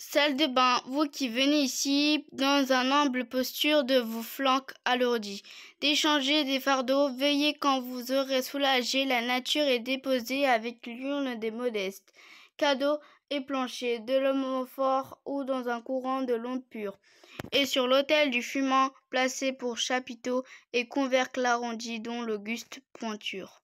Salle de bain, vous qui venez ici dans un humble posture de vos flancs alourdis, d'échanger des fardeaux, veillez quand vous aurez soulagé la nature et déposé avec l'urne des modestes. Cadeaux et planchers, de l'homme fort ou dans un courant de l'onde pure. Et sur l'autel du fumant, placé pour chapiteau et convercle l'arrondi dont l'auguste pointure.